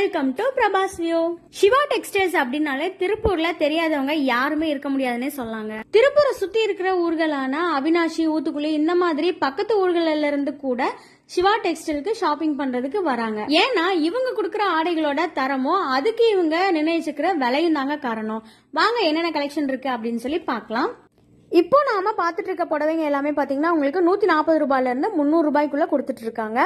welcome to Prabhas view Siva textiles அப்படின்னாலே திருப்பூர்ல தெரியாதவங்க யாருமே இருக்க முடியாதுன்னே சொல்லாங்க திருப்பூரை சுத்தி இருக்கிற ஊர்களான அவினாஷி ஊத்துக்குழி இந்த மாதிரி பக்கத்து ஊர்கள்ல இருந்து கூட சிவா டெக்ஸ்டைலுக்கு ஷாப்பிங் பண்றதுக்கு வராங்க ஏன்னா இவங்க கொடுக்குற ஆடைகளோட தரமோ அதுக்கு இவங்க நிர்ணயிச்சுக்கிற விலையும் தாங்க காரணம் வாங்க என்னென்ன கலெக்ஷன் இருக்கு அப்படின்னு சொல்லி பார்க்கலாம் இப்போ நாம பாத்துட்டு இருக்க புடவைங்க எல்லாமே பாத்தீங்கன்னா உங்களுக்கு நூத்தி நாற்பது ரூபாயில இருந்து முந்நூறு ரூபாய்க்குள்ள கொடுத்துட்டு இருக்காங்க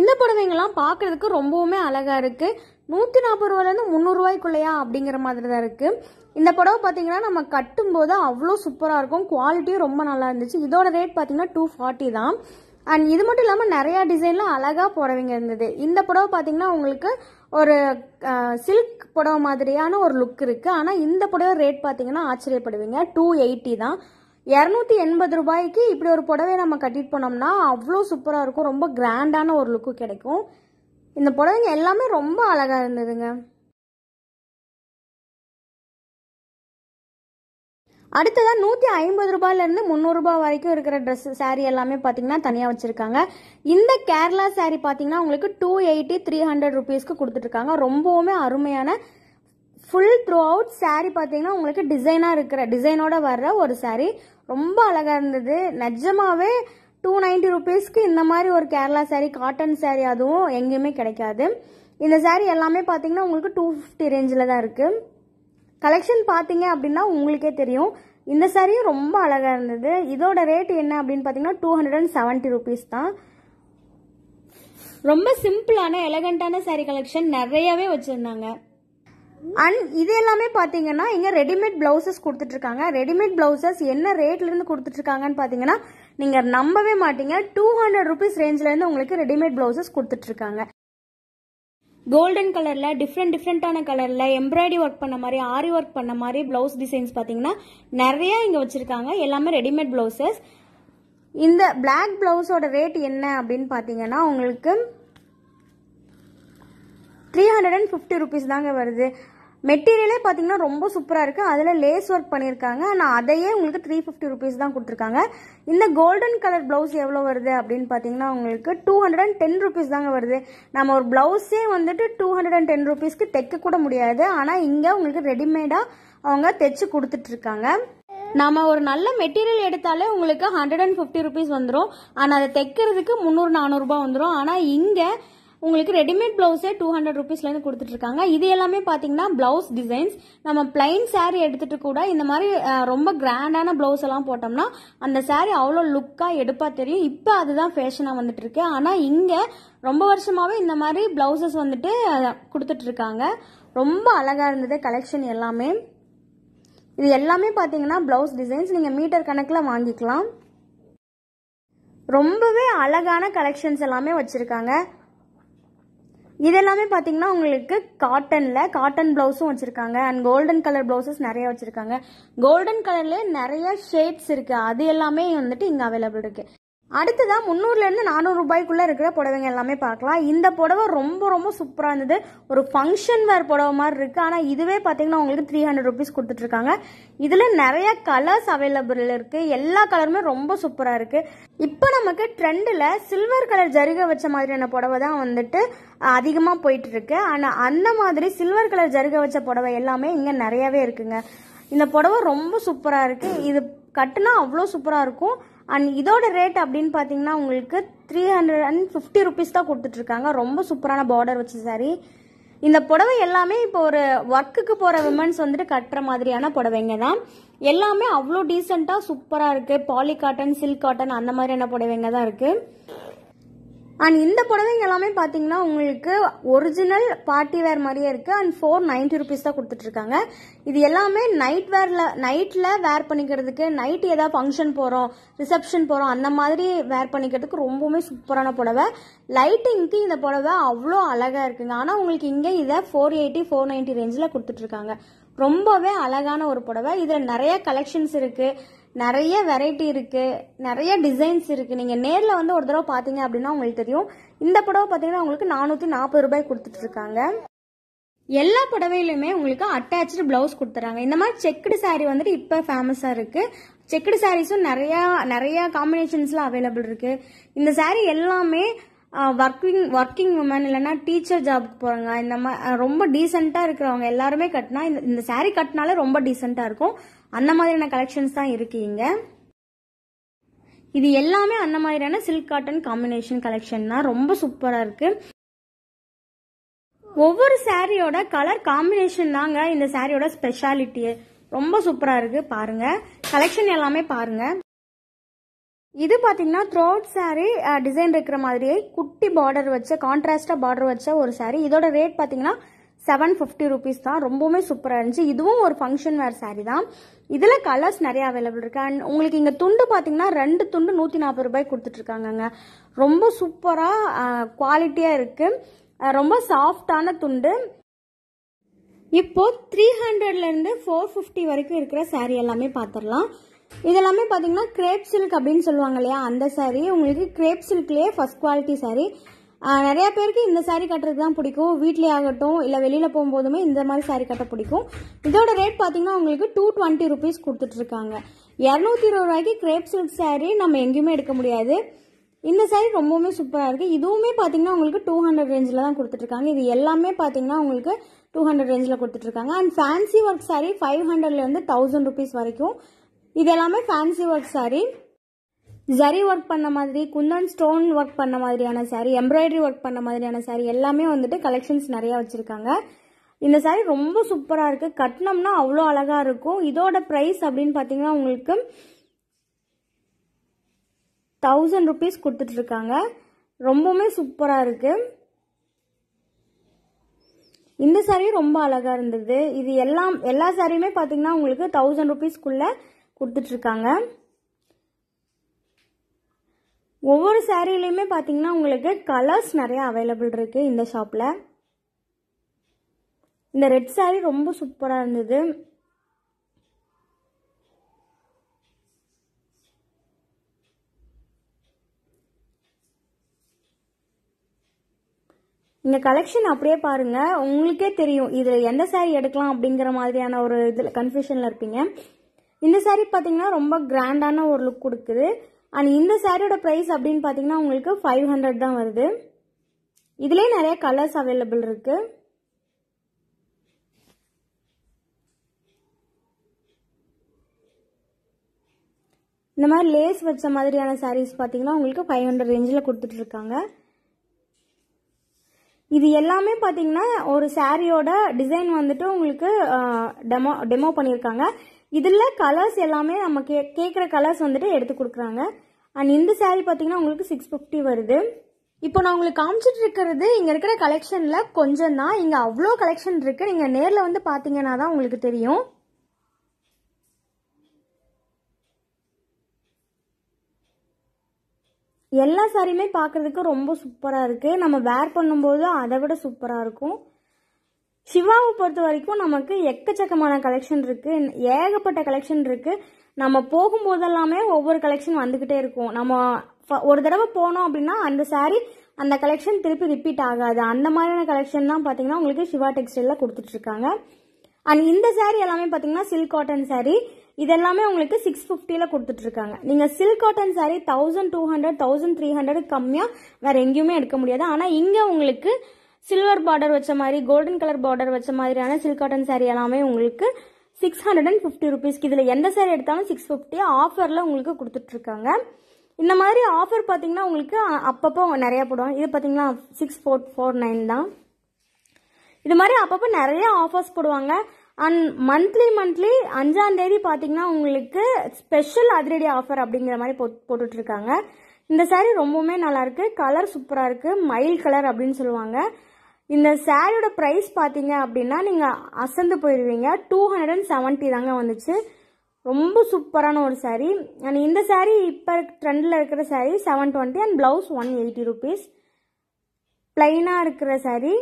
இந்த புடவைங்க எல்லாம் பாக்குறதுக்கு ரொம்பவுமே அழகா இருக்கு நூற்றி நாற்பது ரூபாயிலேருந்து முந்நூறுரூவாய்க்குள்ளையா அப்படிங்கிற மாதிரி தான் இருக்குது இந்த புடவை பார்த்தீங்கன்னா நம்ம கட்டும்போது அவ்வளோ சூப்பராக இருக்கும் குவாலிட்டியும் ரொம்ப நல்லா இருந்துச்சு இதோட ரேட் பார்த்தீங்கன்னா டூ ஃபார்ட்டி தான் அண்ட் இது மட்டும் இல்லாமல் நிறையா டிசைனில் அழகாக புடவைங்க இருந்தது இந்த புடவை பார்த்தீங்கன்னா உங்களுக்கு ஒரு சில்க் புடவை மாதிரியான ஒரு லுக் இருக்குது ஆனால் இந்த புடவை ரேட் பார்த்தீங்கன்னா ஆச்சரியப்படுவீங்க டூ எயிட்டி தான் இரநூத்தி எண்பது ரூபாய்க்கு இப்படி ஒரு புடவை நம்ம கட்டிட்டு போனோம்னா அவ்வளோ சூப்பராக இருக்கும் ரொம்ப கிராண்டான ஒரு லுக்கு கிடைக்கும் இந்த புடவைங்க எல்லாமே ரொம்ப அழகாக இருந்ததுங்க அடுத்ததாக நூற்றி ஐம்பது ரூபாயிலேருந்து ரூபாய் வரைக்கும் இருக்கிற ட்ரெஸ் சாரி எல்லாமே பார்த்தீங்கன்னா தனியாக வச்சுருக்காங்க இந்த கேரளா சாரி பார்த்தீங்கன்னா உங்களுக்கு டூ எயிட்டி த்ரீ ஹண்ட்ரட் ருபீஸ்க்கு இருக்காங்க ரொம்பவுமே அருமையான ஃபுல் த்ரூ அவுட் சாரி பார்த்தீங்கன்னா உங்களுக்கு டிசைனாக இருக்கிற டிசைனோட வர்ற ஒரு சாரி ரொம்ப அழகாக இருந்தது நிஜமாவே டூ நைன்ட்டி ருபீஸ்க்கு இந்த மாதிரி ஒரு கேரளா சாரீ காட்டன் சாரீ அதுவும் எங்கேயுமே கிடைக்காது இந்த சாரீ எல்லாமே பார்த்தீங்கன்னா உங்களுக்கு டூ ஃபிஃப்டி ரேஞ்சில் தான் இருக்குது கலெக்ஷன் பார்த்தீங்க அப்படின்னா உங்களுக்கே தெரியும் இந்த சாரியும் ரொம்ப அழகாக இருந்தது இதோட ரேட் என்ன அப்படின்னு பார்த்தீங்கன்னா டூ ஹண்ட்ரட் அண்ட் செவன்ட்டி தான் ரொம்ப சிம்பிளான எலகண்டான சாரீ கலெக்ஷன் நிறையவே வச்சுருந்தாங்க அண்ட் இது எல்லாமே பார்த்தீங்கன்னா இங்கே ரெடிமேட் ப்ளவுசஸ் கொடுத்துட்ருக்காங்க ரெடிமேட் பிளவுசஸ் என்ன ரேட்லேருந்து கொடுத்துட்ருக்காங்கன்னு பார்த்தீங்கன்னா நீங்கள் நம்பவே மாட்டீங்க டூ ஹண்ட்ரட் ருபீஸ் ரேஞ்சிலேருந்து உங்களுக்கு ரெடிமேட் கொடுத்துட்டு கொடுத்துட்ருக்காங்க கோல்டன் கலரில் டிஃப்ரெண்ட் டிஃப்ரெண்ட்டான கலரில் எம்ப்ராய்டரி ஒர்க் பண்ண மாதிரி ஆரி ஒர்க் பண்ண மாதிரி ப்ளவுஸ் டிசைன்ஸ் பாத்தீங்கன்னா நிறையா இங்கே வச்சுருக்காங்க எல்லாமே ரெடிமேட் பிளவுசஸ் இந்த பிளாக் ப்ளவுஸோட ரேட் என்ன அப்படின்னு பார்த்தீங்கன்னா உங்களுக்கு three hundred and fifty rupees தாங்க வருது மெட்டீரியலே பார்த்தீங்கன்னா ரொம்ப சூப்பராக இருக்குது அதில் லேஸ் ஒர்க் பண்ணியிருக்காங்க நான் அதையே உங்களுக்கு த்ரீ ஃபிஃப்டி ருபீஸ் தான் கொடுத்துருக்காங்க இந்த கோல்டன் கலர் ப்ளவுஸ் எவ்வளோ வருது அப்படின்னு பார்த்தீங்கன்னா உங்களுக்கு two hundred and ten rupees தாங்க வருது நம்ம ஒரு ப்ளவுஸே வந்துட்டு டூ ஹண்ட்ரட் அண்ட் டென் ருபீஸ்க்கு தைக்க கூட முடியாது ஆனால் இங்கே உங்களுக்கு ரெடிமேடாக அவங்க தைச்சு கொடுத்துட்ருக்காங்க நம்ம ஒரு நல்ல மெட்டீரியல் எடுத்தாலே உங்களுக்கு ஹண்ட்ரட் அண்ட் ஃபிஃப்டி ருபீஸ் வந்துடும் ஆனால் அதை தைக்கிறதுக்கு முந்நூறு நானூறுரூபா வந்துடும் ஆனால் இங்கே உங்களுக்கு ரெடிமேட் ப்ளவுஸே டூ ஹண்ட்ரட் ருபீஸ்லேருந்து இருக்காங்க இது எல்லாமே பார்த்தீங்கன்னா ப்ளவுஸ் டிசைன்ஸ் நம்ம பிளைன் சாரி எடுத்துகிட்டு கூட இந்த மாதிரி ரொம்ப கிராண்டான ப்ளவுஸ் எல்லாம் போட்டோம்னா அந்த சாரி அவ்வளோ லுக்காக எடுப்பா தெரியும் இப்போ அதுதான் ஃபேஷனாக வந்துட்டு இருக்கு ஆனால் இங்கே ரொம்ப வருஷமாகவே இந்த மாதிரி பிளவுசஸ் வந்துட்டு கொடுத்துட்ருக்காங்க ரொம்ப அழகாக இருந்தது கலெக்ஷன் எல்லாமே இது எல்லாமே பார்த்தீங்கன்னா ப்ளவுஸ் டிசைன்ஸ் நீங்கள் மீட்டர் கணக்கில் வாங்கிக்கலாம் ரொம்பவே அழகான கலெக்ஷன்ஸ் எல்லாமே வச்சுருக்காங்க இது எல்லாமே பார்த்தீங்கன்னா உங்களுக்கு காட்டனில் காட்டன் ப்ளவுஸும் வச்சுருக்காங்க அண்ட் கோல்டன் கலர் ப்ளவுசஸ் நிறைய வச்சுருக்காங்க கோல்டன் கலர்லேயே நிறைய ஷேட்ஸ் இருக்குது அது எல்லாமே வந்துட்டு இங்கே அவைலபிள் இருக்குது அடுத்ததான் முந்நூறுலேருந்து நானூறு ரூபாய்க்குள்ளே இருக்கிற புடவைங்க எல்லாமே பார்க்கலாம் இந்த புடவை ரொம்ப ரொம்ப சூப்பராக இருந்தது ஒரு ஃபங்க்ஷன் வேர் புடவை மாதிரி இருக்குது ஆனால் இதுவே பார்த்தீங்கன்னா உங்களுக்கு த்ரீ ஹண்ட்ரட் ருபீஸ் கொடுத்துட்ருக்காங்க இதில் நிறைய கலர்ஸ் அவைலபிள் இருக்குது எல்லா கலருமே ரொம்ப சூப்பராக இருக்குது இப்போ நமக்கு ட்ரெண்டில் சில்வர் கலர் ஜருகை வச்ச மாதிரியான புடவை தான் வந்துட்டு அதிகமாக போயிட்டுருக்கு ஆனால் அந்த மாதிரி சில்வர் கலர் ஜருகை வச்ச புடவை எல்லாமே இங்கே நிறையவே இருக்குங்க இந்த புடவை ரொம்ப சூப்பராக இருக்குது இது கட்டுனா அவ்வளோ சூப்பராக இருக்கும் அண்ட் இதோட ரேட் அப்படின்னு பார்த்தீங்கன்னா உங்களுக்கு three hundred and fifty rupees தான் கொடுத்துட்ருக்காங்க ரொம்ப சூப்பரான பார்டர் வச்சு சாரி இந்த புடவை எல்லாமே இப்போ ஒரு ஒர்க்குக்கு போகிற விமன்ஸ் வந்துட்டு கட்டுற மாதிரியான புடவைங்க தான் எல்லாமே அவ்வளோ டீசெண்டாக சூப்பராக இருக்குது பாலி காட்டன் சில்க் காட்டன் அந்த மாதிரியான புடவைங்க தான் இருக்குது அண்ட் இந்த புடவைங்க எல்லாமே பார்த்தீங்கன்னா உங்களுக்கு ஒரிஜினல் பார்ட்டி வேர் மாதிரியே இருக்குது அண்ட் ஃபோர் நைன்ட்டி ருபீஸ் தான் கொடுத்துட்ருக்காங்க இது எல்லாமே நைட் வேரில் நைட்டில் வேர் பண்ணிக்கிறதுக்கு நைட் ஏதாவது ஃபங்க்ஷன் போகிறோம் ரிசப்ஷன் போகிறோம் அந்த மாதிரி வேர் பண்ணிக்கிறதுக்கு ரொம்பவுமே சூப்பரான புடவை லைட்டிங்க்கு இந்த புடவை அவ்வளோ அழகாக இருக்குங்க ஆனால் உங்களுக்கு இங்கே இதை ஃபோர் எயிட்டி ஃபோர் நைன்ட்டி ரேஞ்சில் கொடுத்துட்ருக்காங்க ரொம்பவே அழகான ஒரு புடவை இதில் நிறைய கலெக்ஷன்ஸ் இருக்குது நிறைய வெரைட்டி இருக்குது நிறைய டிசைன்ஸ் இருக்குது நீங்கள் நேரில் வந்து ஒரு தடவை பார்த்தீங்க அப்படின்னா உங்களுக்கு தெரியும் இந்த புடவை பார்த்தீங்கன்னா உங்களுக்கு நானூற்றி நாற்பது ரூபாய் கொடுத்துட்ருக்காங்க எல்லா புடவையிலுமே உங்களுக்கு அட்டாச்சு பிளவுஸ் கொடுத்துறாங்க இந்த மாதிரி செக்குடு சாரீ வந்துட்டு இப்போ ஃபேமஸாக இருக்குது செக்குடு சாரீஸும் நிறையா நிறையா காம்பினேஷன்ஸ்லாம் அவைலபிள் இருக்குது இந்த சாரீ எல்லாமே ஒர்க்கிங் ஒர்க்கிங் உமன் இல்லைனா டீச்சர் ஜாபுக்கு போகிறாங்க இந்த மாதிரி ரொம்ப டீசெண்டாக இருக்கிறவங்க எல்லாருமே கட்டினா இந்த இந்த சாரீ கட்டினாலே ரொம்ப டீசெண்டாக இருக்கும் அந்த மாதிரியான கலெக்ஷன்ஸ் தான் இருக்கு இங்க இது எல்லாமே அந்த மாதிரியான சில்க் காட்டன் காம்பினேஷன் கலெக்ஷன் தான் ரொம்ப சூப்பரா இருக்கு ஒவ்வொரு சாரியோட கலர் காம்பினேஷன் தாங்க இந்த சாரியோட ஸ்பெஷாலிட்டி ரொம்ப சூப்பரா இருக்கு பாருங்க கலெக்ஷன் எல்லாமே பாருங்க இது பாத்தீங்கன்னா த்ரோட் சாரி டிசைன் இருக்கிற மாதிரியே குட்டி பார்டர் வச்ச கான்ட்ராஸ்டா பார்டர் வச்ச ஒரு சாரி இதோட ரேட் பாத்தீங்கன்னா செவன் ஃபிஃப்டி ருபீஸ் தான் ரொம்பவுமே சூப்பராக இருந்துச்சு இதுவும் ஒரு ஃபங்க்ஷன் வேர் சாரீ தான் இதில் கலர்ஸ் நிறைய அவைலபிள் இருக்கு அண்ட் உங்களுக்கு இங்கே துண்டு பார்த்தீங்கன்னா ரெண்டு துண்டு நூற்றி நாற்பது ரூபாய் கொடுத்துட்ருக்காங்கங்க ரொம்ப சூப்பராக குவாலிட்டியாக இருக்குது ரொம்ப சாஃப்டான துண்டு இப்போ த்ரீ ஹண்ட்ரட்லேருந்து ஃபோர் ஃபிஃப்டி வரைக்கும் இருக்கிற சாரீ எல்லாமே பார்த்துடலாம் இது எல்லாமே பார்த்தீங்கன்னா கிரேப் சில்க் அப்படின்னு சொல்லுவாங்க இல்லையா அந்த சாரீ உங்களுக்கு கிரேப் சில்க்லேயே ஃபஸ்ட் குவாலிட்டி சாரீ நிறைய பேருக்கு இந்த சாரீ கட்டுறது தான் பிடிக்கும் வீட்லேயே ஆகட்டும் இல்லை வெளியில் போகும்போதுமே இந்த மாதிரி சாரீ கட்ட பிடிக்கும் இதோட ரேட் பார்த்தீங்கன்னா உங்களுக்கு டூ டுவெண்ட்டி ருபீஸ் கொடுத்துட்ருக்காங்க இரநூத்தி இருபது ரூபாய்க்கு கிரேப் சில்க் சாரீ நம்ம எங்கேயுமே எடுக்க முடியாது இந்த சாரி ரொம்பவுமே சூப்பராக இருக்குது இதுவுமே பார்த்தீங்கன்னா உங்களுக்கு டூ ஹண்ட்ரட் ரேஞ்சில் தான் கொடுத்துட்ருக்காங்க இது எல்லாமே பார்த்தீங்கன்னா உங்களுக்கு டூ ஹண்ட்ரட் ரேஞ்சில் கொடுத்துட்ருக்காங்க and fancy work sari five ஹண்ட்ரட்லேருந்து தௌசண்ட் ருபீஸ் வரைக்கும் இது எல்லாமே fancy work sari zari work பண்ண மாதிரி குந்தன் ஸ்டோன் ஒர்க் பண்ண மாதிரியான சாரீ எம்ப்ராய்டரி ஒர்க் பண்ண மாதிரியான சாரீ எல்லாமே வந்துட்டு கலெக்ஷன்ஸ் நிறையா வச்சுருக்காங்க இந்த சாரீ ரொம்ப சூப்பராக இருக்குது கட்டினோம்னா அவ்வளோ அழகாக இருக்கும் இதோட ப்ரைஸ் அப்படின்னு பார்த்தீங்கன்னா உங்களுக்கு தௌசண்ட் ருபீஸ் கொடுத்துட்ருக்காங்க ரொம்பவுமே சூப்பராக இருக்குது இந்த சாரீ ரொம்ப அழகாக இருந்தது இது எல்லாம் எல்லா சாரியுமே பார்த்தீங்கன்னா உங்களுக்கு தௌசண்ட் ருபீஸ்க்குள்ளே கொடுத்துட்ருக்காங்க ஒவ்வொரு சேரீலையுமே பார்த்தீங்கன்னா உங்களுக்கு கலர்ஸ் நிறையா அவைலபிள் இருக்குது இந்த ஷாப்பில் இந்த ரெட் சாரீ ரொம்ப சூப்பராக இருந்தது இந்த கலெக்ஷன் அப்படியே பாருங்க உங்களுக்கே தெரியும் இது எந்த சாரீ எடுக்கலாம் அப்படிங்கிற மாதிரியான ஒரு இதில் கன்ஃபியூஷன்ல இருப்பீங்க இந்த சாரீ பார்த்தீங்கன்னா ரொம்ப கிராண்டான ஒரு லுக் கொடுக்குது அண்ட் இந்த சாரியோட ப்ரைஸ் அப்படின்னு பார்த்தீங்கன்னா உங்களுக்கு ஃபைவ் ஹண்ட்ரட் தான் வருது இதுலேயே நிறைய கலர்ஸ் அவைலபிள் இருக்குது இந்த மாதிரி லேஸ் வச்ச மாதிரியான சாரீஸ் பார்த்தீங்கன்னா உங்களுக்கு ஃபைவ் ஹண்ட்ரட் ரேஞ்சில் கொடுத்துட்ருக்காங்க இது எல்லாமே பார்த்தீங்கன்னா ஒரு சாரியோட டிசைன் வந்துட்டு உங்களுக்கு டெமோ டெமோ பண்ணியிருக்காங்க இதில் கலர்ஸ் எல்லாமே நம்ம கே கேட்குற கலர்ஸ் வந்துட்டு எடுத்து கொடுக்குறாங்க அண்ட் இந்த சாரி பார்த்தீங்கன்னா உங்களுக்கு சிக்ஸ் ஃபிஃப்டி வருது இப்போ நான் உங்களுக்கு காமிச்சிட்டு இருக்கிறது இங்கே இருக்கிற கலெக்ஷனில் கொஞ்சம் தான் இங்கே அவ்வளோ கலெக்ஷன் இருக்குது நீங்கள் நேரில் வந்து பார்த்தீங்கன்னா தான் உங்களுக்கு தெரியும் எல்லா சாரியுமே பார்க்குறதுக்கு ரொம்ப சூப்பராக இருக்குது நம்ம வேர் பண்ணும்போது அதை விட சூப்பராக இருக்கும் சிவாவை பொறுத்த வரைக்கும் நமக்கு எக்கச்சக்கமான கலெக்ஷன் இருக்குது ஏகப்பட்ட கலெக்ஷன் இருக்குது நம்ம போகும்போதெல்லாமே ஒவ்வொரு கலெக்ஷன் வந்துக்கிட்டே இருக்கும் நம்ம ஒரு தடவை போனோம் அப்படின்னா அந்த சாரி அந்த கலெக்ஷன் திருப்பி ரிப்பீட் ஆகாது அந்த மாதிரியான கலெக்ஷன் தான் பார்த்தீங்கன்னா உங்களுக்கு சிவா டெக்ஸ்டைலில் கொடுத்துட்ருக்காங்க அண்ட் இந்த சாரி எல்லாமே பார்த்தீங்கன்னா சில்க் காட்டன் சாரீ இதெல்லாமே உங்களுக்கு சிக்ஸ் ஃபிஃப்டியில் கொடுத்துட்ருக்காங்க நீங்கள் silk cotton sari thousand two hundred thousand three hundred கம்மியாக வேறு எங்கேயுமே எடுக்க முடியாது ஆனால் இங்கே உங்களுக்கு சில்வர் பார்டர் வச்ச மாதிரி கோல்டன் கலர் பார்டர் வச்ச மாதிரியான சில்க் காட்டன் சாரீ எல்லாமே உங்களுக்கு சிக்ஸ் ஹண்ட்ரட் அண்ட் ஃபிஃப்டி ருபீஸ்க்கு இதில் எந்த சாரீ எடுத்தாலும் சிக்ஸ் ஃபிஃப்டி ஆஃபரில் உங்களுக்கு கொடுத்துட்ருக்காங்க இந்த மாதிரி ஆஃபர் பார்த்தீங்கன்னா உங்களுக்கு அப்பப்போ நிறையா போடுவாங்க இது பார்த்தீங்கன்னா சிக்ஸ் ஃபோர் ஃபோர் நைன் தான் இது மாதிரி அப்பப்போ நிறைய ஆஃபர்ஸ் போடுவாங்க அண்ட் மந்த்லி மந்த்லி அஞ்சாம் தேதி பார்த்தீங்கன்னா உங்களுக்கு ஸ்பெஷல் அதிரடி ஆஃபர் அப்படிங்கிற மாதிரி போ போட்டுட்ருக்காங்க இந்த சாரீ ரொம்பவுமே நல்லாயிருக்கு கலர் சூப்பராக இருக்குது மயில் கலர் அப்படின்னு சொல்லுவாங்க இந்த சாரியோட ப்ரைஸ் பார்த்தீங்க அப்படின்னா நீங்கள் அசந்து போயிடுவீங்க டூ ஹண்ட்ரட் அண்ட் செவன்ட்டி தாங்க வந்துச்சு ரொம்ப சூப்பரான ஒரு சாரீ அண்ட் இந்த சாரீ இப்போ ட்ரெண்டில் இருக்கிற sari seven twenty and blouse one eighty rupees பிளைனாக இருக்கிற சாரீ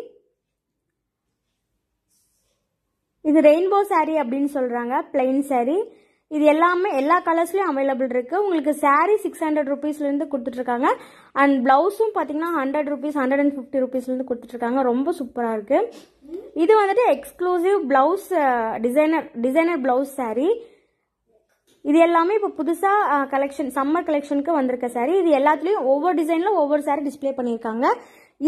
இது ரெயின்போ சாரீ அப்படின்னு சொல்கிறாங்க பிளைன் சாரீ இது எல்லாமே எல்லா கலர்ஸ்லையும் அவைலபிள் இருக்குது உங்களுக்கு சாரீ சிக்ஸ் ஹண்ட்ரட் ருபீஸ்லேருந்து கொடுத்துட்ருக்காங்க அண்ட் ப்ளவுஸும் பார்த்தீங்கன்னா hundred rupees hundred and fifty ருபீஸ்லேருந்து கொடுத்துட்ருக்காங்க ரொம்ப சூப்பராக இருக்குது இது வந்துட்டு exclusive blouse designer designer blouse sari இது எல்லாமே இப்போ புதுசாக கலெக்ஷன் சம்மர் கலெக்ஷனுக்கு வந்திருக்க சாரீ இது எல்லாத்துலேயும் ஒவ்வொரு டிசைனில் ஒவ்வொரு சாரீ டிஸ்பிளே பண்ணியிருக்காங்க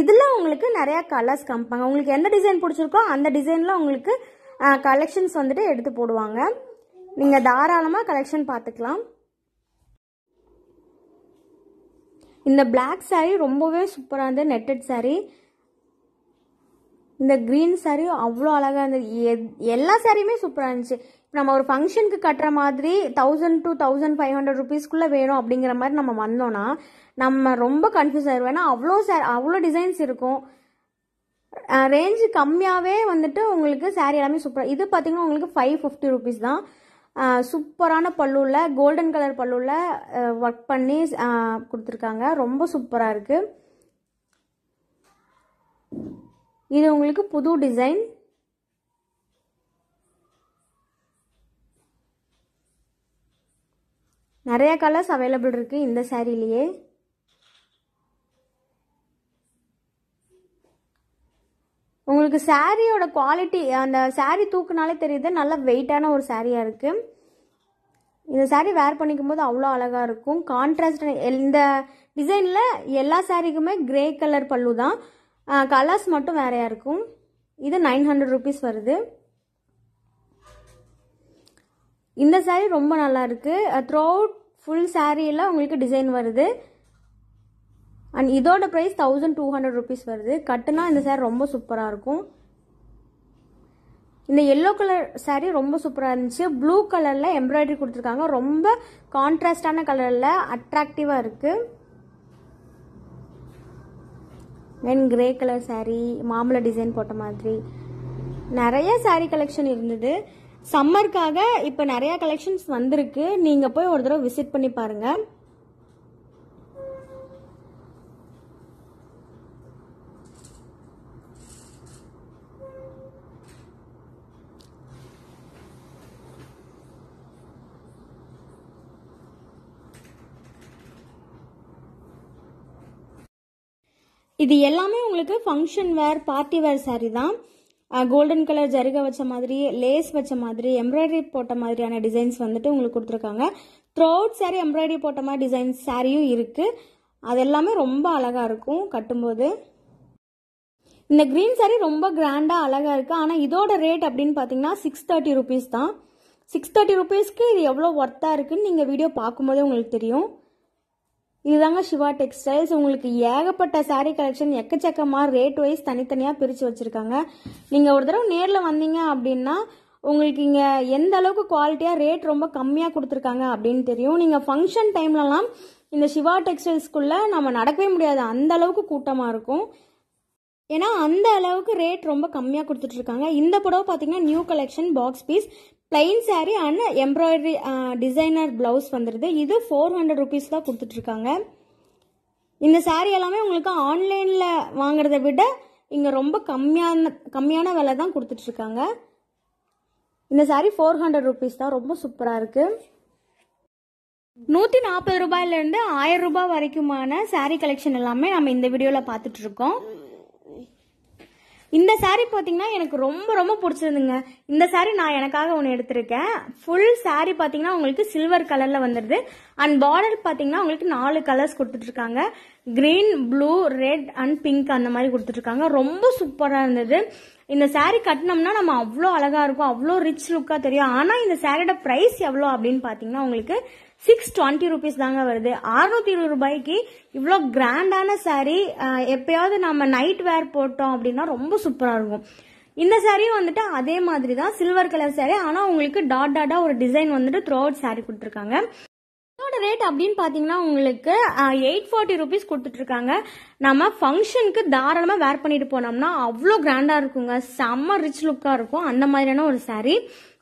இதில் உங்களுக்கு நிறையா கலர்ஸ் காமிப்பாங்க உங்களுக்கு எந்த டிசைன் பிடிச்சிருக்கோ அந்த டிசைனில் உங்களுக்கு கலெக்ஷன்ஸ் வந்துட்டு எடுத்து போடுவாங்க நீங்கள் தாராளமாக கலெக்ஷன் பார்த்துக்கலாம் இந்த பிளாக் சாரீ ரொம்பவே சூப்பராக இருந்தது நெட்டட் சாரீ இந்த க்ரீன் சாரீ அவ்வளோ அழகாக இருந்தது எல்லா சாரியுமே சூப்பராக இருந்துச்சு நம்ம ஒரு ஃபங்க்ஷனுக்கு கட்டுற மாதிரி thousand two thousand five hundred ருபீஸ்க்குள்ளே வேணும் அப்படிங்கிற மாதிரி நம்ம வந்தோம்னா நம்ம ரொம்ப கன்ஃபியூஸ் ஆயிடுவோம் ஏன்னா அவ்வளோ சார் அவ்வளோ டிசைன்ஸ் இருக்கும் ரேஞ்சு கம்மியாகவே வந்துட்டு உங்களுக்கு சாரீ எல்லாமே சூப்பராக இது பார்த்தீங்கன்னா உங்களுக்கு ஃபைவ் ஃபிஃப்டி ருபீஸ் தான் சூப்பரான பல்லூவில் கோல்டன் கலர் பல்லூவில் ஒர்க் பண்ணி கொடுத்துருக்காங்க ரொம்ப சூப்பராக இருக்குது இது உங்களுக்கு புது டிசைன் நிறைய கலர்ஸ் அவைலபிள் இருக்குது இந்த சாரிலேயே உங்களுக்கு சாரியோட குவாலிட்டி அந்த சாரீ தூக்குனாலே தெரியுது நல்ல வெயிட்டான ஒரு சாரியாக இருக்குது இந்த சாரீ வேர் பண்ணிக்கும் போது அவ்வளோ அழகாக இருக்கும் கான்ட்ராஸ்ட் இந்த டிசைனில் எல்லா சாரீக்குமே கிரே கலர் பல்லு தான் கலர்ஸ் மட்டும் வேறையாக இருக்கும் இது நைன் ஹண்ட்ரட் ருபீஸ் வருது இந்த சாரீ ரொம்ப நல்லா இருக்குது த்ரோ அவுட் ஃபுல் சாரியில் உங்களுக்கு டிசைன் வருது அண்ட் இதோட price thousand two hundred rupees வருது கட்டுனா இந்த சேரீ ரொம்ப சூப்பராக இருக்கும் இந்த எல்லோ கலர் சாரீ ரொம்ப சூப்பராக இருந்துச்சு ப்ளூ கலரில் எம்ப்ராய்டரி கொடுத்துருக்காங்க ரொம்ப கான்ட்ராஸ்டான கலரில் அட்ராக்டிவாக இருக்குது தென் கிரே கலர் சாரீ மாம்பழ டிசைன் போட்ட மாதிரி நிறைய சாரீ கலெக்ஷன் இருந்தது சம்மருக்காக இப்போ நிறையா கலெக்ஷன்ஸ் வந்திருக்கு நீங்கள் போய் ஒரு தடவை விசிட் பண்ணி பாருங்கள் இது எல்லாமே உங்களுக்கு function wear party wear sari தான் கோல்டன் கலர் ஜருகை வச்ச மாதிரி லேஸ் வச்ச மாதிரி எம்ப்ராய்டரி போட்ட மாதிரியான டிசைன்ஸ் வந்துட்டு உங்களுக்கு கொடுத்துருக்காங்க த்ரோ அவுட் சாரீ எம்ப்ராய்டரி போட்ட மாதிரி டிசைன்ஸ் சாரியும் இருக்குது அது எல்லாமே ரொம்ப அழகாக இருக்கும் கட்டும்போது இந்த க்ரீன் சாரி ரொம்ப கிராண்டா அழகாக இருக்குது ஆனால் இதோட ரேட் அப்படின்னு பார்த்தீங்கன்னா சிக்ஸ் தேர்ட்டி ருபீஸ் தான் சிக்ஸ் தேர்ட்டி ருபீஸ்க்கு இது எவ்வளோ ஒர்த்தாக இருக்குதுன்னு நீங்கள் வீடியோ பார்க்கும்போதே உங்களுக்கு தெரியும் இதுதாங்க சிவா டெக்ஸ்டைல்ஸ் உங்களுக்கு ஏகப்பட்ட சாரீ கலெக்ஷன் எக்கச்சக்கமாக ரேட் வைஸ் தனித்தனியாக பிரித்து வச்சுருக்காங்க நீங்கள் ஒரு தடவை நேரில் வந்தீங்க அப்படின்னா உங்களுக்கு இங்கே எந்த அளவுக்கு குவாலிட்டியாக ரேட் ரொம்ப கம்மியாக கொடுத்துருக்காங்க அப்படின்னு தெரியும் நீங்கள் ஃபங்க்ஷன் டைம்லலாம் இந்த சிவா டெக்ஸ்டைல்ஸ்குள்ளே நம்ம நடக்கவே முடியாது அந்த அளவுக்கு கூட்டமாக இருக்கும் ஏன்னா அந்த அளவுக்கு ரேட் ரொம்ப கம்மியாக கொடுத்துட்ருக்காங்க இந்த புடவை பார்த்தீங்கன்னா new collection box piece plain sari and embroidery designer blouse வந்துடுது இது ஃபோர் ஹண்ட்ரட் ருபீஸ் தான் கொடுத்துட்ருக்காங்க இந்த சாரீ எல்லாமே உங்களுக்கு ஆன்லைனில் வாங்குறதை விட இங்கே ரொம்ப கம்மியான கம்மியான விலை தான் கொடுத்துட்ருக்காங்க இந்த சாரீ ஃபோர் ஹண்ட்ரட் ருபீஸ் தான் ரொம்ப சூப்பராக இருக்குது நூற்றி நாற்பது ரூபாயிலேருந்து ஆயிரம் ரூபாய் வரைக்குமான சாரீ கலெக்ஷன் எல்லாமே நம்ம இந்த வீடியோவில் பார்த்துட்ருக்கோம் இந்த சாரீ பார்த்தீங்கன்னா எனக்கு ரொம்ப ரொம்ப பிடிச்சிருந்துங்க இந்த சாரீ நான் எனக்காக ஒன்று எடுத்திருக்கேன் ஃபுல் சாரீ பார்த்தீங்கன்னா உங்களுக்கு சில்வர் கலரில் வந்துடுது அண்ட் பார்டர் பார்த்தீங்கன்னா உங்களுக்கு நாலு கலர்ஸ் கொடுத்துட்ருக்காங்க green blue red and pink அந்த மாதிரி கொடுத்துட்ருக்காங்க ரொம்ப சூப்பராக இருந்தது இந்த சாரீ கட்டினோம்னா நம்ம அவ்வளோ அழகாக இருக்கும் அவ்வளோ ரிச் லுக்காக தெரியும் ஆனால் இந்த சாரியோட ப்ரைஸ் எவ்வளோ அப்படின்னு பார்த்தீங்கன்னா உங்களுக்கு சிக்ஸ் டுவெண்ட்டி ருபீஸ் தாங்க வருது அறுநூத்தி இருபது ரூபாய்க்கு இவ்வளோ கிராண்டான சாரீ எப்பயாவது நம்ம நைட் வேர் போட்டோம் அப்படின்னா ரொம்ப சூப்பராக இருக்கும் இந்த சாரியும் வந்துட்டு அதே மாதிரி தான் சில்வர் கலர் சாரீ ஆனால் உங்களுக்கு டாட் டாட்டா ஒரு டிசைன் வந்துட்டு த்ரோ அவுட் சாரீ கொடுத்துருக்காங்க இதோட ரேட் அப்படின்னு பார்த்தீங்கன்னா உங்களுக்கு எயிட் ஃபார்ட்டி ருபீஸ் கொடுத்துட்ருக்காங்க நம்ம ஃபங்க்ஷனுக்கு தாராளமாக வேர் பண்ணிட்டு போனோம்னா அவ்வளோ கிராண்டாக இருக்குங்க செம்ம ரிச் லுக்காக இருக்கும் அந்த மாதிரியான ஒரு சாரீ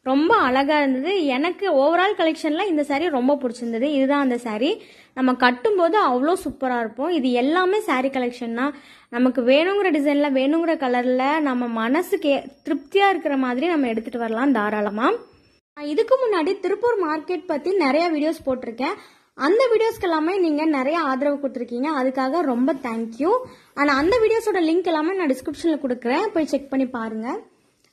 ரொம்ப அழகாக இருந்தது எனக்கு ஓவரால் கலெக்ஷனில் இந்த சாரீ ரொம்ப பிடிச்சிருந்தது இதுதான் அந்த சாரீ நம்ம கட்டும்போது அவ்வளோ சூப்பராக இருப்போம் இது எல்லாமே சாரீ கலெக்ஷன் தான் நமக்கு வேணுங்கிற டிசைனில் வேணுங்கிற கலரில் நம்ம மனசுக்கு திருப்தியாக இருக்கிற மாதிரி நம்ம எடுத்துகிட்டு வரலாம் தாராளமாக இதுக்கு முன்னாடி திருப்பூர் மார்க்கெட் பற்றி நிறைய வீடியோஸ் போட்டிருக்கேன் அந்த வீடியோஸ்க்கு எல்லாமே நீங்கள் நிறைய ஆதரவு கொடுத்துருக்கீங்க அதுக்காக ரொம்ப தேங்க்யூ ஆனால் அந்த வீடியோஸோட லிங்க் எல்லாமே நான் டிஸ்கிரிப்ஷனில் கொடுக்குறேன் போய் செக் பண்ணி பாருங்கள்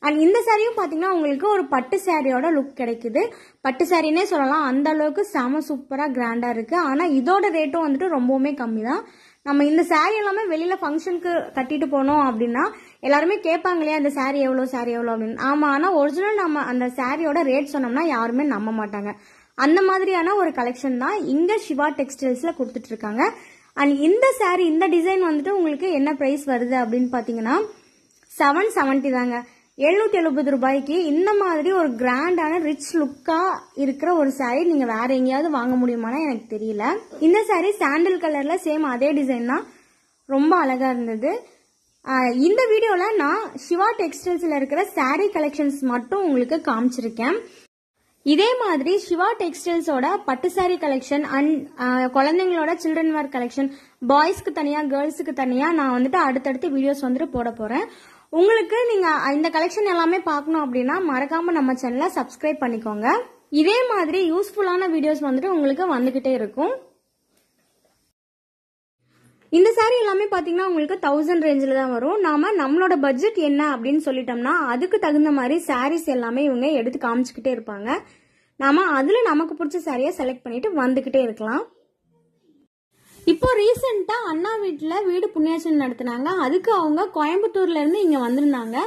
அண்ட் இந்த சாரியும் பார்த்தீங்கன்னா உங்களுக்கு ஒரு பட்டு சாரியோட லுக் கிடைக்குது பட்டு சாரினே சொல்லலாம் அந்த அளவுக்கு செம சூப்பராக கிராண்டாக இருக்குது ஆனால் இதோட ரேட்டும் வந்துட்டு ரொம்பவுமே கம்மி தான் நம்ம இந்த சாரி எல்லாமே வெளியில் ஃபங்க்ஷனுக்கு கட்டிட்டு போனோம் அப்படின்னா எல்லாருமே கேட்பாங்க இல்லையா அந்த சாரீ எவ்வளோ சாரி எவ்வளோ அப்படின்னு ஆமாம் ஆனால் ஒரிஜினல் நம்ம அந்த சாரியோட ரேட் சொன்னோம்னா யாருமே நம்ப மாட்டாங்க அந்த மாதிரியான ஒரு கலெக்ஷன் தான் இங்கே சிவா டெக்ஸ்டைல்ஸில் கொடுத்துட்ருக்காங்க அண்ட் இந்த சாரி இந்த டிசைன் வந்துட்டு உங்களுக்கு என்ன ப்ரைஸ் வருது அப்படின்னு பார்த்தீங்கன்னா செவன் செவன்ட்டி தாங்க எழுநூத்தி எழுபது ரூபாய்க்கு இந்த மாதிரி ஒரு கிராண்டான ரிச் லுக்கா இருக்கிற ஒரு சாரீ நீங்க வேற எங்கேயாவது வாங்க முடியுமானா எனக்கு தெரியல இந்த சாரீ சாண்டல் கலர்ல சேம் அதே டிசைன் தான் ரொம்ப அழகா இருந்தது இந்த வீடியோல நான் சிவா டெக்ஸ்டைல்ஸ்ல இருக்கிற சாரீ கலெக்ஷன்ஸ் மட்டும் உங்களுக்கு காமிச்சிருக்கேன் இதே மாதிரி சிவா டெக்ஸ்டைல்ஸோட பட்டு சாரி கலெக்ஷன் அண்ட் குழந்தைங்களோட சில்ட்ரன் வேர் கலெக்ஷன் பாய்ஸ்க்கு தனியா கேர்ள்ஸுக்கு தனியா நான் வந்துட்டு அடுத்தடுத்து வீடியோஸ் வந்துட்டு போட போறேன் உங்களுக்கு நீங்கள் இந்த கலெக்ஷன் எல்லாமே பார்க்கணும் அப்படின்னா மறக்காமல் நம்ம சேனலை சப்ஸ்கிரைப் பண்ணிக்கோங்க இதே மாதிரி யூஸ்ஃபுல்லான வீடியோஸ் வந்துட்டு உங்களுக்கு வந்துக்கிட்டே இருக்கும் இந்த சாரீ எல்லாமே பார்த்தீங்கன்னா உங்களுக்கு தௌசண்ட் ரேஞ்சில் தான் வரும் நாம நம்மளோட பட்ஜெட் என்ன அப்படின்னு சொல்லிட்டோம்னா அதுக்கு தகுந்த மாதிரி சாரீஸ் எல்லாமே இவங்க எடுத்து காமிச்சுக்கிட்டே இருப்பாங்க நாம அதில் நமக்கு பிடிச்ச சாரியை செலக்ட் பண்ணிட்டு வந்துக்கிட்டே இருக்கலாம் இப்போ ரீசெண்டா அண்ணா வீட்டில் வீடு புண்ணியாச்சனம் நடத்தினாங்க அதுக்கு அவங்க கோயம்புத்தூர்லேருந்து இங்கே வந்திருந்தாங்க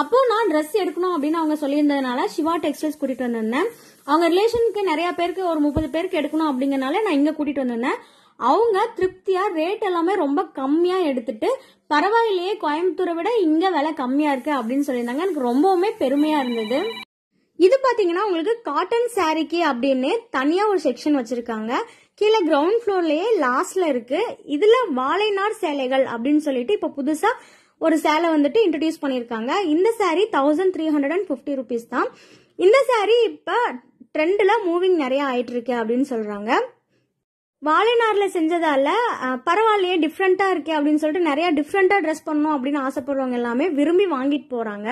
அப்போ நான் ட்ரெஸ் எடுக்கணும் அப்படின்னு அவங்க சொல்லியிருந்ததுனால சிவா டெக்ஸ்டைல்ஸ் கூட்டிகிட்டு வந்திருந்தேன் அவங்க ரிலேஷனுக்கு நிறைய பேருக்கு ஒரு முப்பது பேருக்கு எடுக்கணும் அப்படிங்கறனால நான் இங்கே கூட்டிகிட்டு வந்திருந்தேன் அவங்க திருப்தியாக ரேட் எல்லாமே ரொம்ப கம்மியாக எடுத்துட்டு பரவாயில்லையே கோயம்புத்தூரை விட இங்கே விலை கம்மியாக இருக்குது அப்படின்னு சொல்லியிருந்தாங்க எனக்கு ரொம்பவுமே பெருமையாக இருந்தது இது பார்த்தீங்கன்னா உங்களுக்கு காட்டன் சாரிக்கு அப்படின்னு தனியாக ஒரு செக்ஷன் வச்சுருக்காங்க கீழே கிரவுண்ட் ஃப்ளோர்லயே லாஸ்ட்ல இருக்கு இதுல வாழைநார் சேலைகள் அப்படின்னு சொல்லிட்டு இப்போ புதுசா ஒரு சேலை வந்துட்டு இன்ட்ரடியூஸ் பண்ணியிருக்காங்க இந்த sari thousand three hundred and fifty rupees தான் இந்த சாரி இப்போ ட்ரெண்டில் மூவிங் நிறைய ஆயிட்டு இருக்கு அப்படின்னு சொல்றாங்க வாழைநார்ல செஞ்சதால பரவாயில்லையே டிஃப்ரெண்டா இருக்கே அப்படின்னு சொல்லிட்டு நிறைய டிஃப்ரெண்டா ட்ரெஸ் பண்ணணும் அப்படின்னு ஆசைப்படுறவங்க எல்லாமே விரும்பி வாங்கிட்டு போறாங்க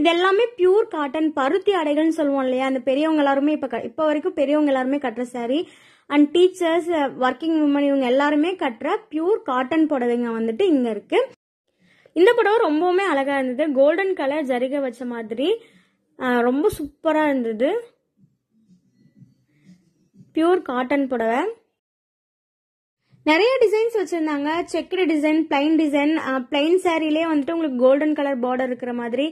இது எல்லாமே பியூர் காட்டன் பருத்தி அடைகள்னு சொல்லுவோம் இல்லையா அந்த பெரியவங்க எல்லாருமே இப்போ இப்போ வரைக்கும் பெரியவங்க எல்லாருமே கட்டுற sari and teachers working women இவங்க எல்லாருமே கட்டுற பியூர் காட்டன் புடவைங்க வந்துட்டு இங்கே இருக்கு இந்த புடவை ரொம்பவுமே அழகாக இருந்தது கோல்டன் கலர் ஜரிக வச்ச மாதிரி ரொம்ப சூப்பராக இருந்தது பியூர் காட்டன் புடவை நிறைய டிசைன்ஸ் வச்சிருந்தாங்க checked design plain design plain சாரீலே வந்துட்டு உங்களுக்கு கோல்டன் கலர் பார்டர் இருக்கிற மாதிரி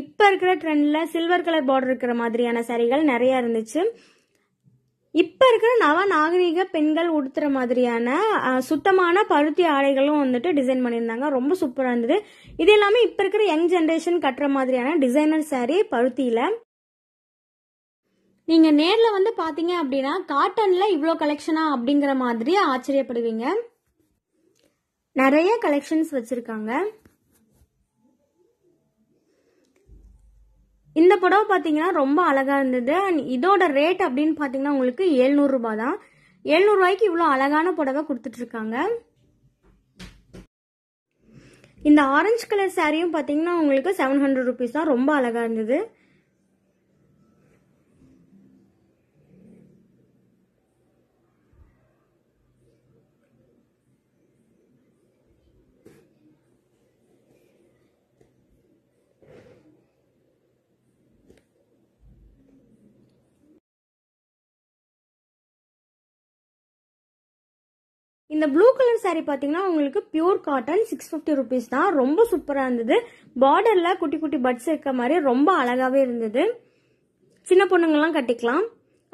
இப்போ இருக்கிற ட்ரெண்டில் சில்வர் கலர் பார்டர் இருக்கிற மாதிரியான சாரிகள் நிறைய இருந்துச்சு இப்போ இருக்கிற நவ நாகரீக பெண்கள் உடுத்துற மாதிரியான சுத்தமான பருத்தி ஆடைகளும் வந்துட்டு டிசைன் பண்ணியிருந்தாங்க ரொம்ப சூப்பராக இருந்தது இது எல்லாமே இப்போ இருக்கிற யங் ஜென்ரேஷன் கட்டுற மாதிரியான டிசைனர் சாரீ பருத்தியில் நீங்கள் நேரில் வந்து பாத்தீங்க அப்படின்னா காட்டனில் இவ்வளோ கலெக்ஷனா அப்படிங்கிற மாதிரி ஆச்சரியப்படுவீங்க நிறைய கலெக்ஷன்ஸ் வச்சுருக்காங்க இந்த புடவை பார்த்தீங்கன்னா ரொம்ப அழகாக இருந்தது அண்ட் இதோட ரேட் அப்படின்னு பார்த்தீங்கன்னா உங்களுக்கு ஏழ்நூறுரூபா தான் ஏழ்நூறுரூவாய்க்கு இவ்வளோ அழகான புடவை கொடுத்துட்ருக்காங்க இந்த ஆரஞ்சு கலர் சாரியும் பார்த்தீங்கன்னா உங்களுக்கு செவன் ஹண்ட்ரட் ருபீஸ் தான் ரொம்ப அழகாக இருந்தது இந்த ப்ளூ கலர் சாரி பார்த்தீங்கன்னா உங்களுக்கு pure cotton six fifty rupees தான் ரொம்ப சூப்பராக இருந்தது பார்டரில் குட்டி குட்டி பட்ஸ் இருக்க மாதிரி ரொம்ப அழகாகவே இருந்தது சின்ன பொண்ணுங்கள்லாம் கட்டிக்கலாம்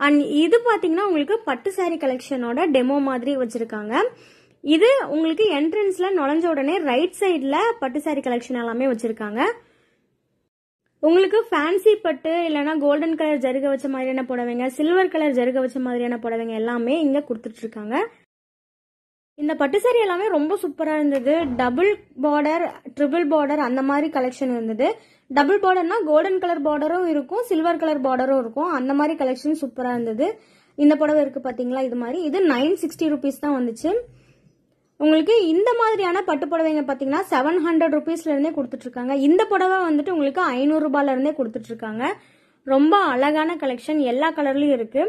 அண்ட் இது பார்த்தீங்கன்னா உங்களுக்கு பட்டு சாரி கலெக்ஷனோட டெமோ மாதிரி வச்சுருக்காங்க இது உங்களுக்கு என்ட்ரன்ஸில் நுழைஞ்ச உடனே ரைட் சைடில் பட்டு சாரி கலெக்ஷன் எல்லாமே வச்சுருக்காங்க உங்களுக்கு ஃபேன்சி பட்டு இல்லைனா கோல்டன் கலர் ஜருக வச்ச மாதிரியான புடவைங்க சில்வர் கலர் ஜருக வச்ச மாதிரியான புடவைங்க எல்லாமே இங்கே கொடுத்துட்ருக்காங்க இந்த பட்டு சேரீ எல்லாமே ரொம்ப சூப்பராக இருந்தது டபுள் பார்டர் ட்ரிபிள் பார்டர் அந்த மாதிரி கலெக்ஷன் இருந்தது டபுள் பார்டர்னா கோல்டன் கலர் பார்டரும் இருக்கும் சில்வர் கலர் பார்டரும் இருக்கும் அந்த மாதிரி கலெக்ஷன் சூப்பராக இருந்தது இந்த புடவை இருக்குது பார்த்தீங்களா இது மாதிரி இது நைன் சிக்ஸ்டி ருபீஸ் தான் வந்துச்சு உங்களுக்கு இந்த மாதிரியான பட்டு புடவைங்க பார்த்தீங்கன்னா செவன் ஹண்ட்ரட் ருபீஸ்லேருந்தே கொடுத்துட்ருக்காங்க இந்த புடவை வந்துட்டு உங்களுக்கு ஐநூறுரூபாலேருந்தே கொடுத்துட்ருக்காங்க ரொம்ப அழகான கலெக்ஷன் எல்லா கலர்லயும் இருக்குது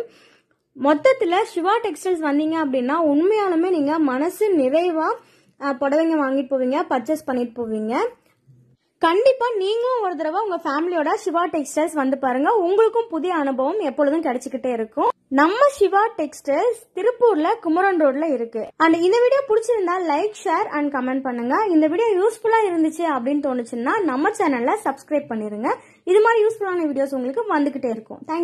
மொத்தத்தில் சிவா டெக்ஸ்டைல்ஸ் வந்தீங்க அப்படின்னா உண்மையாலுமே நீங்கள் மனசு நிறைவாக புடவைங்க வாங்கிட்டு போவீங்க பர்ச்சேஸ் பண்ணிட்டு போவீங்க கண்டிப்பாக நீங்களும் ஒரு தடவை உங்கள் ஃபேமிலியோட சிவா டெக்ஸ்டைல்ஸ் வந்து பாருங்கள் உங்களுக்கும் புதிய அனுபவம் எப்பொழுதும் கிடைச்சிக்கிட்டே இருக்கும் நம்ம சிவா டெக்ஸ்டைல்ஸ் திருப்பூர்ல குமரன் ரோட்ல இருக்கு அண்ட் இந்த வீடியோ பிடிச்சிருந்தா லைக் ஷேர் அண்ட் கமெண்ட் பண்ணுங்க இந்த வீடியோ யூஸ்ஃபுல்லா இருந்துச்சு அப்படின்னு தோணுச்சுன்னா நம்ம சேனல்ல சப்ஸ்கிரைப் பண்ணிருங்க இது மாதிரி யூஸ்ஃபுல்லான வீடியோஸ் உங்களுக்கு வந்துகிட்டே இருக்கும் தேங்க்யூ